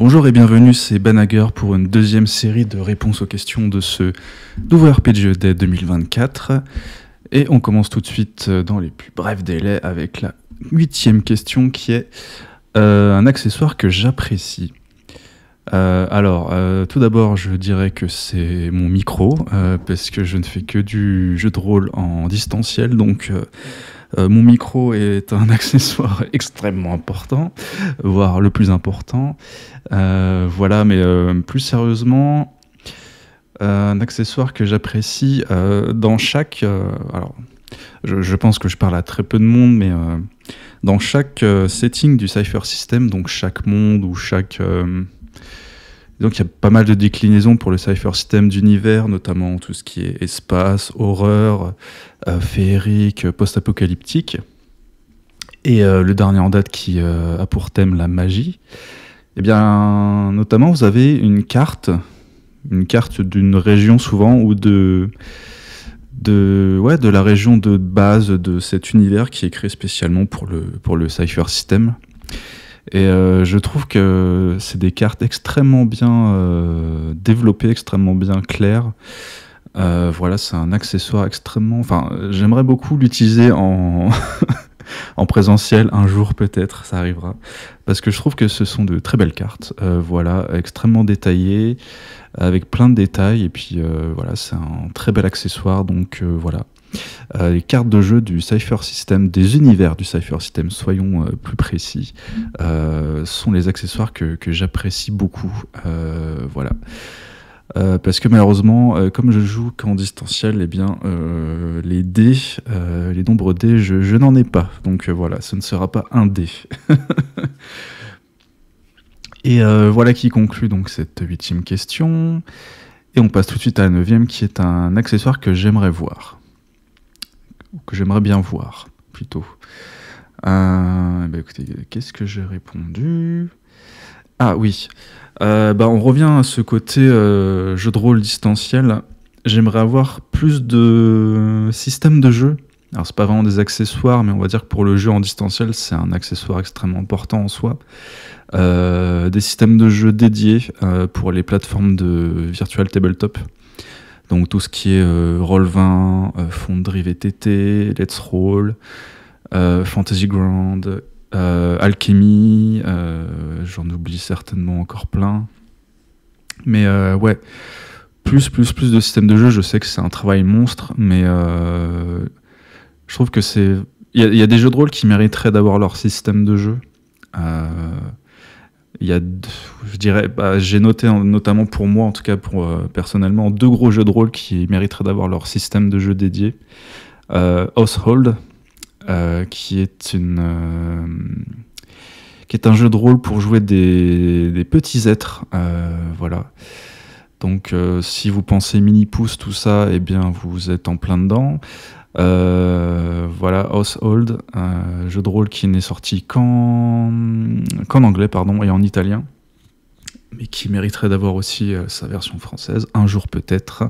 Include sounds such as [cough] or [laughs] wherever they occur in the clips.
Bonjour et bienvenue, c'est Ben Hager pour une deuxième série de réponses aux questions de ce nouveau RPG e Day 2024. Et on commence tout de suite euh, dans les plus brefs délais avec la huitième question qui est euh, un accessoire que j'apprécie. Euh, alors, tout d'abord, je dirais que c'est mon micro, parce que je ne fais que du jeu de rôle en distanciel, donc euh, mon micro est un [laughs] accessoire extrêmement important, voire le plus important. Euh, voilà, mais euh, plus sérieusement, un accessoire que j'apprécie dans chaque... alors, je, je, pense que je parle à très peu de monde, mais dans chaque setting du Cypher System, donc chaque monde ou chaque donc il y a pas mal de déclinaisons pour le cipher System d'univers, notamment tout ce qui est espace, horreur, euh, féerique, post-apocalyptique. Et euh, le dernier en date qui euh, a pour thème la magie. et eh bien, notamment, vous avez une carte, une carte d'une région souvent ou de de ouais de la région de base de cet univers qui est créé spécialement pour le pour le cipher système. Et euh, je trouve que c'est des cartes extrêmement bien euh, développées, extrêmement bien claires. Euh, voilà, c'est un accessoire extrêmement. Enfin, j'aimerais beaucoup l'utiliser [laughs] en. présentiel un jour peut-être, ça arrivera. Parce que je trouve que ce sont de très belles cartes, voilà, extrêmement détaillées, avec plein de détails, et puis voilà, c'est un très bel accessoire, donc voilà. Euh, les cartes de jeu du Cypher System, des univers du Cypher System, soyons euh, plus précis, euh, sont les accessoires que, j'apprécie beaucoup. voilà. parce que malheureusement, comme je joue qu'en distanciel, eh bien, les dés, les nombres dés, je, je n'en ai pas. Donc voilà, ce ne sera pas un dé. [laughs] Et voilà qui conclut donc cette huitième question. Et on passe tout de suite à la neuvième qui est un accessoire que j'aimerais voir que j'aimerais bien voir plutôt. Euh, bah qu'est-ce que j'ai répondu Ah oui, euh, bah on revient à ce côté euh, jeu de rôle distanciel. J'aimerais avoir plus de systèmes de jeu. Alors c'est pas vraiment des accessoires, mais on va dire que pour le jeu en distanciel, c'est un accessoire extrêmement important en soi. des systèmes de jeu dédiés pour les plateformes de virtual tabletop. Donc tout ce qui est Roll20, euh, euh Fonderie VTT, Let's Roll, euh, Fantasy Ground, euh, Alchemy, j'en oublie certainement encore plein. Mais ouais, plus, plus, plus de systèmes de jeu, je sais que c'est un travail monstre, mais je trouve que c'est... Il y, a des jeux de rôle qui mériteraient d'avoir leur système de jeu il y a, je dirais, bah, j'ai noté notamment pour moi, en tout cas pour euh, personnellement, deux gros jeux de rôle qui mériteraient d'avoir leur système de jeu dédié. Euh, Household, euh, qui est une, qui est un jeu de rôle pour jouer des, petits êtres, voilà. Donc, si vous pensez mini pouce tout ça, et eh bien, vous êtes en plein dedans. Euh, voilà, Household, un jeu de rôle qui n'est sorti qu'en anglais pardon, et en italien, mais qui mériterait d'avoir aussi euh, sa version française, un jour peut-être.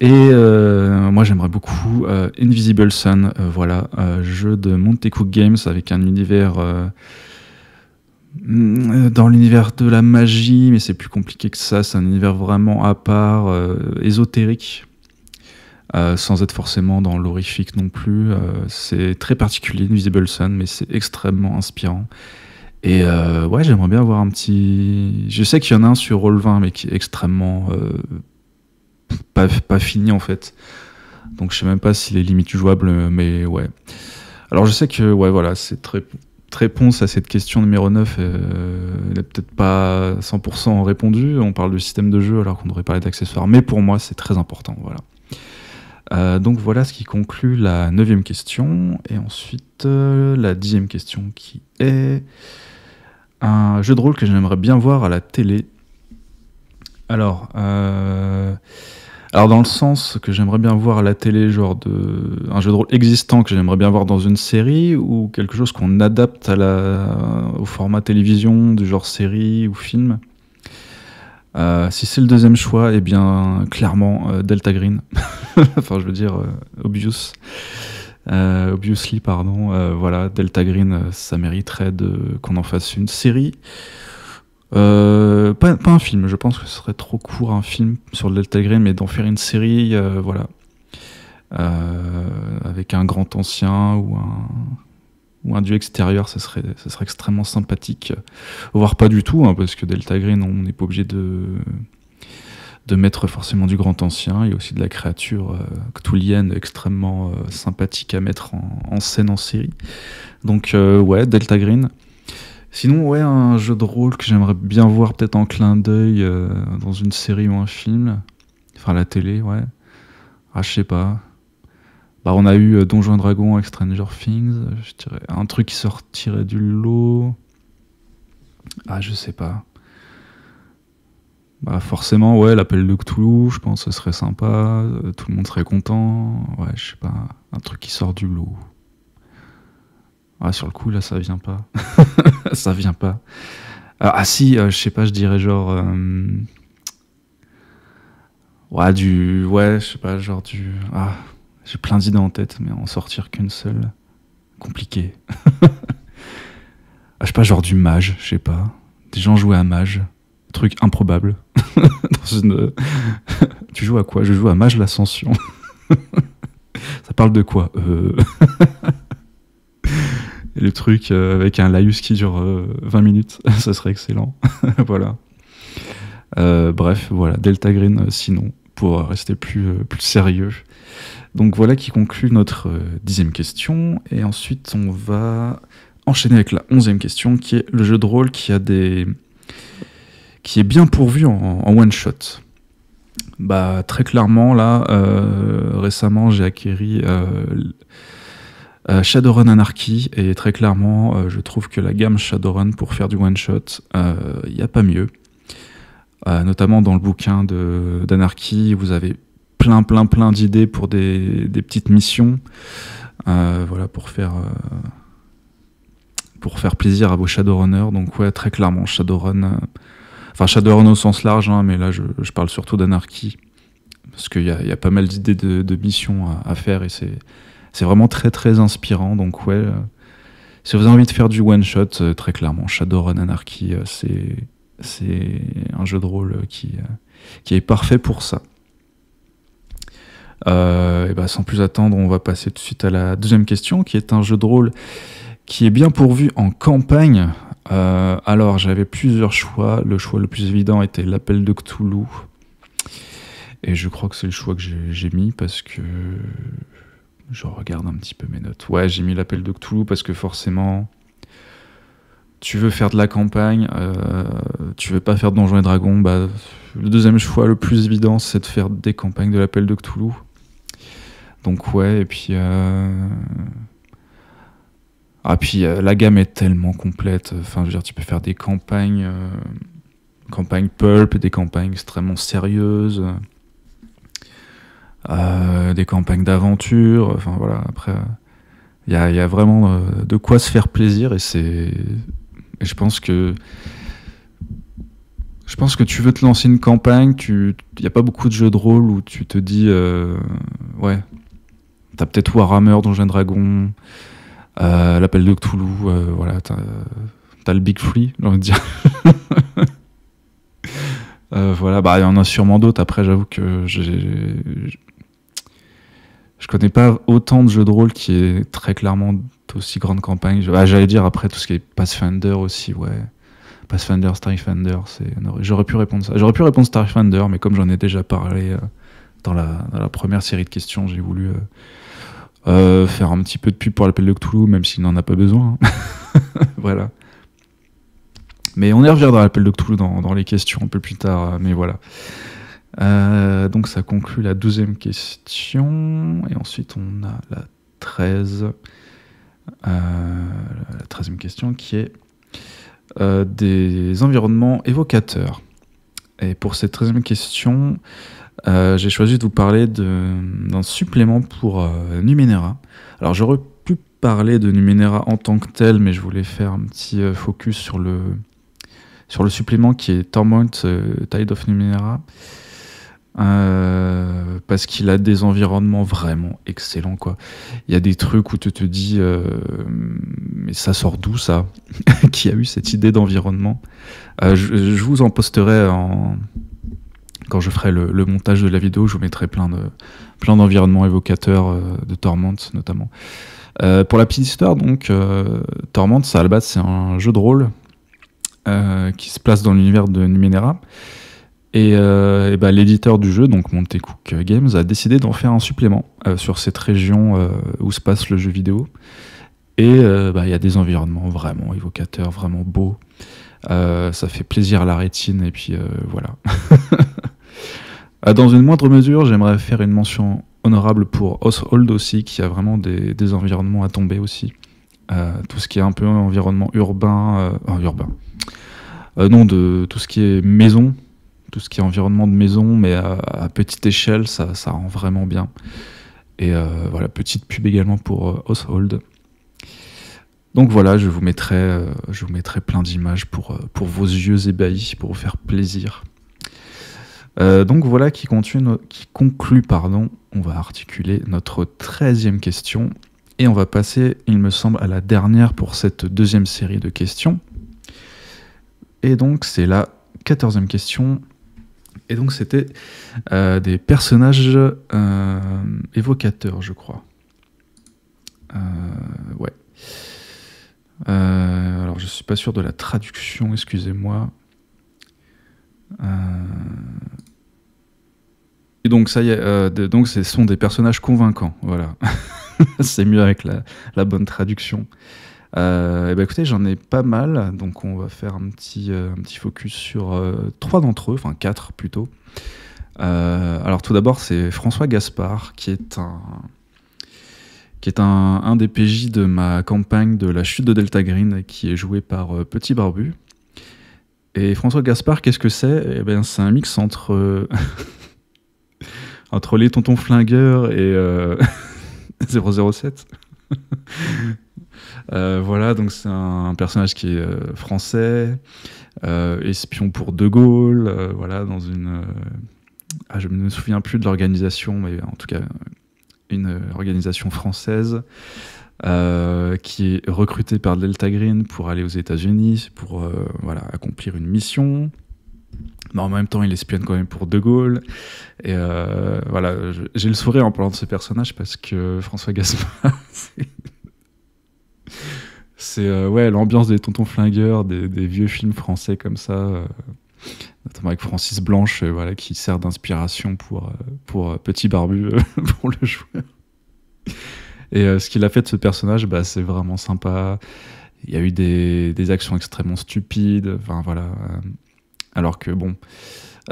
Et euh, moi j'aimerais beaucoup Invisible Sun, voilà, jeu de Monte Cook Games avec un univers dans l'univers de la magie, mais c'est plus compliqué que ça, c'est un univers vraiment à part, ésotérique. Euh, sans être forcément dans l'horrifique non plus. Euh, c'est très particulier, Invisible Sun, mais c'est extrêmement inspirant. Et euh, ouais, j'aimerais bien avoir un petit. Je sais qu'il y en a un sur Roll20, mais qui est extrêmement. Pas, fini en fait. Donc je sais même pas s'il est limite jouable, mais ouais. Alors je sais que, ouais, voilà, c'est très réponse à cette question numéro 9 n'est peut-être pas 100% répondue. On parle de système de jeu alors qu'on devrait parler d'accessoires. Mais pour moi, c'est très important. Voilà. Euh, donc voilà ce qui conclut la neuvième question. Et ensuite, euh, la dixième question qui est un jeu de rôle que j'aimerais bien voir à la télé. Euh, alors, dans le sens que j'aimerais bien voir à la télé, genre de un jeu de rôle existant que j'aimerais bien voir dans une série ou quelque chose qu'on adapte au format télévision du genre série ou film. Euh, si c'est le deuxième choix, eh bien, clairement, euh, Delta Green. [laughs] enfin, je veux dire, euh, Obvious. obviously, pardon. voilà, Delta Green, ça mériterait qu'on en fasse une série. Pas, pas, un film, je pense que ce serait trop court un film sur le Delta Green, mais d'en faire une série, voilà. avec un grand ancien ou un, ou un dieu extérieur, ça serait, ça serait extrêmement sympathique. Voire pas du tout, hein, parce que Delta Green, on n'est pas obligé de, de mettre forcément du grand ancien. Il y a aussi de la créature euh, extrêmement euh, sympathique à mettre en, scène en série. Donc, euh, ouais, Delta Green. Sinon, ouais, un jeu de rôle que j'aimerais bien voir peut-être en clin d'œil euh, dans une série ou un film. Enfin, la télé, ouais. Ah, je sais pas. Bah, on a eu euh, Donjons Dragon avec Stranger Things, euh, je dirais, un truc qui sortirait du lot. Ah, je sais pas. Bah forcément, ouais, l'appel de Cthulhu, je pense que ce serait sympa, euh, tout le monde serait content, ouais, je sais pas, un truc qui sort du lot. Ah, sur le coup, là, ça vient pas. [laughs] ça vient pas. ah, ah si, je sais pas, je dirais genre... Ouais, du... Ouais, je sais pas, genre du... Ah, j'ai plein d'idées en tête, mais en sortir qu'une seule, compliqué. [laughs] Ah, je sais pas, genre du mage, je sais pas. Des gens jouaient à mage, truc improbable. [laughs] [laughs] tu joues à quoi Je joue à mage l'ascension. Ça parle de quoi euh. le truc euh, avec un laïus qui dure 20 euh, minutes, ça serait excellent. voilà. bref, voilà, Delta Green, sinon, pour rester plus, plus sérieux. Donc voilà qui conclut notre euh, dixième question. Et ensuite, on va enchaîner avec la onzième question, qui est le jeu de rôle qui a des qui est bien pourvu en, one shot. Bah très clairement là, euh, récemment j'ai acquéri euh, Shadowrun Anarchy et très clairement je trouve que la gamme Shadowrun pour faire du one shot, il n'y a pas mieux. notamment dans le bouquin d'Anarchy, vous avez plein, plein, plein d'idées pour des, petites missions. Euh, voilà, pour faire, euh, pour faire plaisir à vos Shadowrunners. Donc, ouais, très clairement, Shadowrun. Euh, enfin, Shadowrun au sens large, hein, mais là, je, parle surtout d'anarchie. Parce qu'il y a, y a, pas mal d'idées de, missions à, faire et c'est, c'est vraiment très, très inspirant. Donc, ouais. Si vous avez envie de faire du one shot, très clairement, Shadowrun Anarchy, c'est, c'est un jeu de rôle qui est parfait pour ça. Euh, et ben sans plus attendre, on va passer tout de suite à la deuxième question, qui est un jeu de rôle qui est bien pourvu en campagne. Euh, alors, j'avais plusieurs choix. Le choix le plus évident était l'appel de Cthulhu. Et je crois que c'est le choix que j'ai mis parce que je regarde un petit peu mes notes. Ouais, j'ai mis l'appel de Cthulhu parce que forcément, tu veux faire de la campagne, euh, tu veux pas faire de Donjons et Dragons. Bah, le deuxième choix le plus évident, c'est de faire des campagnes de l'appel de Cthulhu. Donc ouais, et puis... Euh, ah puis euh, la gamme est tellement complète, enfin je veux dire, tu peux faire des campagnes, euh, campagnes pulp, des campagnes extrêmement sérieuses, des campagnes d'aventure, enfin voilà, après... Il y a, vraiment de quoi se faire plaisir et c'est... Je pense que... Je pense que tu veux te lancer une campagne, il n'y a pas beaucoup de jeux de rôle où tu te dis, ouais, T'as peut-être Warhammer, Donjons Dragon, euh, l'appel de Cthulhu, euh, voilà, t'as, le Big Free, j'ai envie de dire. [laughs] Euh, voilà, bah il y en a sûrement d'autres. Après, j'avoue que j'ai, je connais pas autant de jeux de rôle qui est très clairement aussi grande campagne. Ah, j'allais dire après tout ce qui est Pathfinder aussi, ouais. Pathfinder, Starfinder, c'est... j'aurais pu répondre ça. J'aurais pu répondre Starfinder, mais comme j'en ai déjà parlé dans, la, première série de questions, j'ai voulu euh, faire un petit peu de pub pour l'appel de Cthulhu, même s'il n'en a pas besoin. Hein. [laughs] voilà. Mais on y reviendra à l'appel de Cthulhu dans, les questions un peu plus tard, euh, mais voilà. Euh, donc ça conclut la douzième question. Et ensuite on a la treize. la treizième question qui est des environnements évocateurs. Et pour cette treizième question, euh, j'ai choisi de vous parler d'un supplément pour euh, Numenera. Alors j'aurais pu parler de Numenera en tant que tel, mais je voulais faire un petit euh, focus sur le, sur le supplément qui est Torment Tide of Numenera. parce qu'il a des environnements vraiment excellents quoi. Il y a des trucs où tu te dis mais ça sort d'où ça [laughs] Qui a eu cette idée d'environnement je, vous en posterai en, quand je ferai le, montage de la vidéo, je vous mettrai plein de plein d'environnements évocateurs euh, de Torment notamment. Euh, pour la petite histoire, donc euh, Torment, ça c'est un jeu de rôle qui se place dans l'univers de Numenera. Et, bah, l'éditeur du jeu, donc Monte Cook Games, a décidé d'en faire un supplément sur cette région où se passe le jeu vidéo. Et bah, il y a des environnements vraiment évocateurs, vraiment beaux. ça fait plaisir à la rétine et puis voilà. [laughs] Euh, dans une moindre mesure, j'aimerais faire une mention honorable pour Oshold aussi, qui a vraiment des, environnements à tomber aussi. Euh, tout ce qui est un peu environnement urbain, euh, urbain. non, de tout ce qui est maison, tout ce qui est environnement de maison, mais à, petite échelle, ça, ça, rend vraiment bien. Et voilà, petite pub également pour Household. Donc voilà, je vous mettrai, je vous mettrai plein d'images pour, pour vos yeux ébahis, pour vous faire plaisir. Euh, donc voilà qui, conclut, qui conclut, pardon, on va articuler notre treizième question. Et on va passer, il me semble, à la dernière pour cette deuxième série de questions. Et donc c'est la quatorzième question. Et donc c'était euh, des personnages euh, évocateurs, je crois. ouais. alors je suis pas sûr de la traduction, excusez-moi. Euh, et donc, ça y est, euh, donc ce sont des personnages convaincants, voilà. [laughs] c'est mieux avec la, bonne traduction. et euh, eh ben écoutez, j'en ai pas mal, donc on va faire un petit, un petit focus sur trois d'entre eux, enfin quatre plutôt. alors tout d'abord, c'est François Gaspard, qui est un qui est un, un des PJ de ma campagne de la chute de Delta Green, qui est joué par Petit Barbu, et François Gaspard, qu'est-ce que c'est eh ben, C'est un mix entre, euh, [laughs] entre les tontons flingueurs et 007. Euh, [laughs] [laughs] euh, voilà, donc c'est un, personnage qui est français, espion pour De Gaulle, voilà, dans une. Ah, je ne me souviens plus de l'organisation, mais en tout cas, une organisation française. Euh, qui est recruté par Delta Green pour aller aux États-Unis, pour euh, voilà, accomplir une mission. Mais en même temps, il espionne quand même pour De Gaulle. Et euh, voilà, j'ai le sourire en parlant de ce personnage parce que François Gaspard, [laughs] c'est ouais, l'ambiance des tontons flingueurs, des, vieux films français comme ça notamment avec Francis Blanche, voilà, qui sert d'inspiration pour, pour Petit Barbu, [laughs] pour le joueur. Et euh, ce qu'il a fait de ce personnage, bah, c'est vraiment sympa. Il y a eu des, actions extrêmement stupides. Enfin, voilà. Euh, alors que, bon.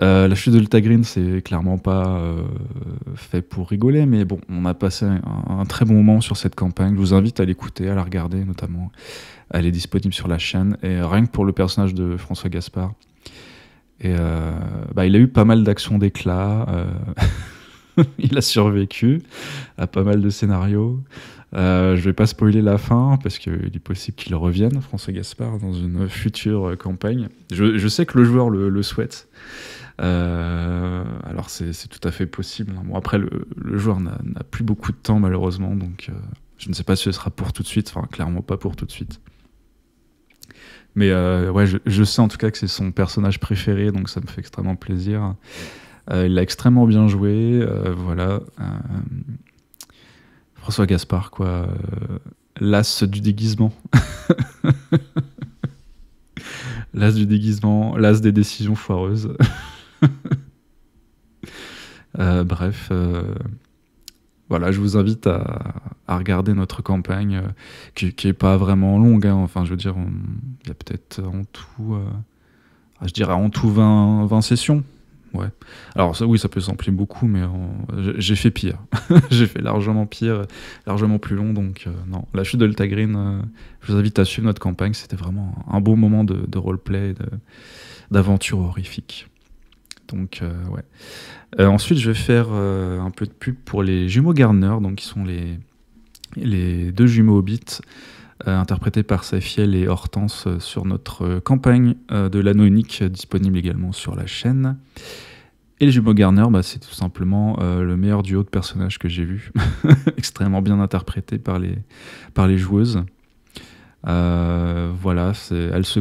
Euh, la chute de Lita Green, c'est clairement pas fait pour rigoler, mais bon, on a passé un, très bon moment sur cette campagne. Je vous invite à l'écouter, à la regarder notamment. Elle est disponible sur la chaîne. Et rien que pour le personnage de François Gaspard, et bah, il a eu pas mal d'actions d'éclat. Euh [laughs] [laughs] il a survécu à pas mal de scénarios. Euh, je vais pas spoiler la fin parce qu'il est possible qu'il revienne, François Gaspard, dans une future campagne. Je, sais que le joueur le, souhaite. Euh, alors c'est tout à fait possible. Hein. Bon, après, le, joueur n'a plus beaucoup de temps malheureusement, donc euh, je ne sais pas si ce sera pour tout de suite, enfin clairement pas pour tout de suite. Mais euh, ouais, je, je, sais en tout cas que c'est son personnage préféré, donc ça me fait extrêmement plaisir. Euh, il a extrêmement bien joué. Euh, voilà. Euh, François Gaspard, quoi. L'as du déguisement. [laughs] l'as du déguisement, l'as des décisions foireuses. [laughs] bref, voilà, je vous invite à, regarder notre campagne, qui, n'est est pas vraiment longue, hein. enfin je veux dire, il y a peut-être en tout, ah, je dirais en tout 20, 20 sessions, alors oui, ça peut s'amplifier beaucoup, mais j'ai fait pire. [laughs] j'ai fait largement pire, largement plus long. Donc euh, non, la chute de Delta Green, euh, je vous invite à suivre notre campagne. C'était vraiment un beau moment de, de roleplay, d'aventure horrifique. Donc euh, ouais. ensuite, je vais faire un peu de pub pour les jumeaux Gardner, donc qui sont les deux jumeaux Hobbits. Euh, interprété par Safiel et Hortense euh, sur notre euh, campagne de l'anneau unique, disponible également sur la chaîne. Et les jumeaux Garner, bah, c'est tout simplement le meilleur duo de personnages que j'ai vu, [laughs] extrêmement bien interprété par les, par les joueuses. voilà, elles se,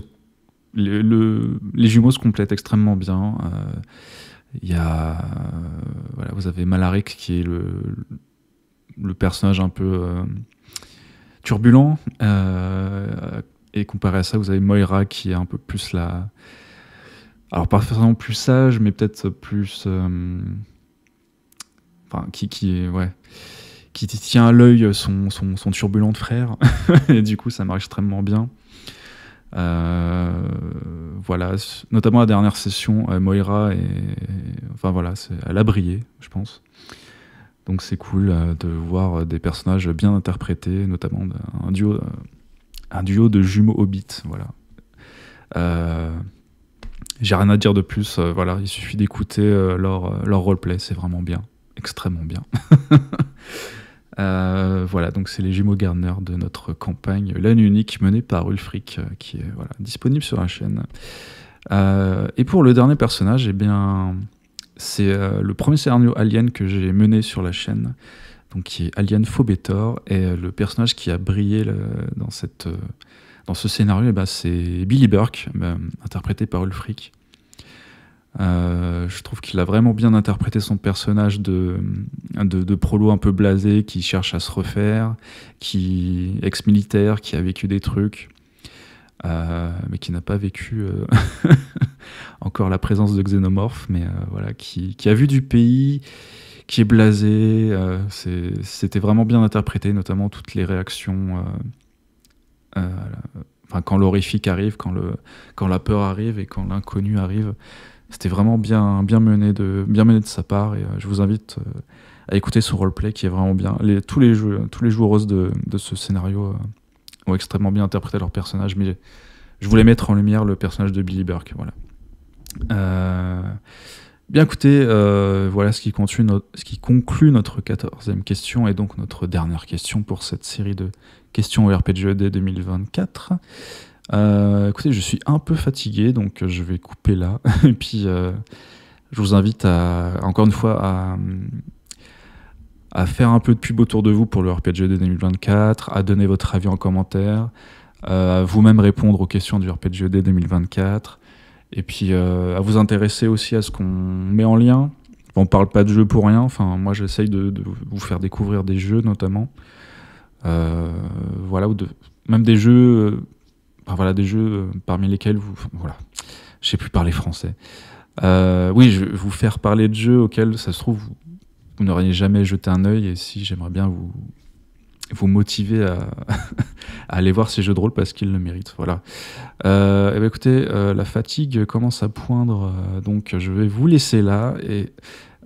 les jumeaux se complètent extrêmement bien. voilà, vous avez Malaric qui est le, le personnage un peu turbulent. Euh, et comparé à ça, vous avez Moira qui est un peu plus la. Alors, pas forcément plus sage, mais peut-être plus. Euh, enfin, qui, qui Ouais qui tient à l'œil son, son, son turbulent frère. [laughs] et du coup, ça marche extrêmement bien. Euh, voilà, notamment la dernière session, Moira, et, enfin voilà, elle a brillé, je pense. Donc c'est cool euh, de voir euh, des personnages bien interprétés, notamment un duo, euh, un duo de jumeaux hobbits. Voilà. J'ai rien à dire de plus. voilà, il suffit d'écouter leur, leur roleplay, c'est vraiment bien, extrêmement bien. [laughs] voilà, donc c'est les jumeaux Gardner de notre campagne L'Anne unique menée par Ulfric, qui est voilà, disponible sur la chaîne. et pour le dernier personnage, eh bien, c'est euh, le premier scénario Alien que j'ai mené sur la chaîne, donc qui est Alien Fobetor, et euh, le personnage qui a brillé euh, dans, ce scénario, eh ben, c'est Billy Burke, ben, interprété par Ulfric. je trouve qu'il a vraiment bien interprété son personnage de, de, prolo un peu blasé, qui cherche à se refaire, qui ex-militaire, qui a vécu des trucs, euh, mais qui n'a pas vécu euh, [laughs] encore la présence de xénomorphes, mais euh, voilà, qui, a vu du pays, qui est blasé. C'était vraiment bien interprété, notamment toutes les réactions. Enfin, quand l'horrifique arrive, quand, le, quand la peur arrive et quand l'inconnu arrive. C'était vraiment bien, bien, mené de, bien de sa part et je vous invite à écouter son roleplay qui est vraiment bien. tous, les jeux, joueuses de ce scénario extrêmement bien interprété leur personnage, mais je voulais mettre en lumière le personnage de Billy Burke. Voilà. Euh, bien écoutez, euh, voilà ce qui, conclut notre, ce qui conclut notre 14e question et donc notre dernière question pour cette série de questions au RPGED 2024. écoutez, je suis un peu fatigué, donc je vais couper là. [laughs] et puis, euh, je vous invite à, encore une fois à à faire un peu de pub autour de vous pour le RPG 2024, à donner votre avis en commentaire, euh, à vous-même répondre aux questions du RPGED 2024, et puis euh, à vous intéresser aussi à ce qu'on met en lien. On parle pas de jeux pour rien, enfin moi j'essaye de, vous faire découvrir des jeux notamment, euh, voilà, ou même des jeux, voilà, des jeux parmi lesquels vous, voilà, je sais plus parler français. oui, je vais vous faire parler de jeux auxquels ça se trouve vous n'auriez jamais jeté un oeil et si j'aimerais bien vous, vous motiver [laughs] à, aller voir ces jeux de rôle parce qu'ils le méritent. Voilà. Euh, eh ben, écoutez, euh, la fatigue commence à poindre, euh, donc je vais vous laisser là et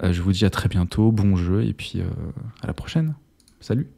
je vous dis à très bientôt, bon jeu et puis à la prochaine. Salut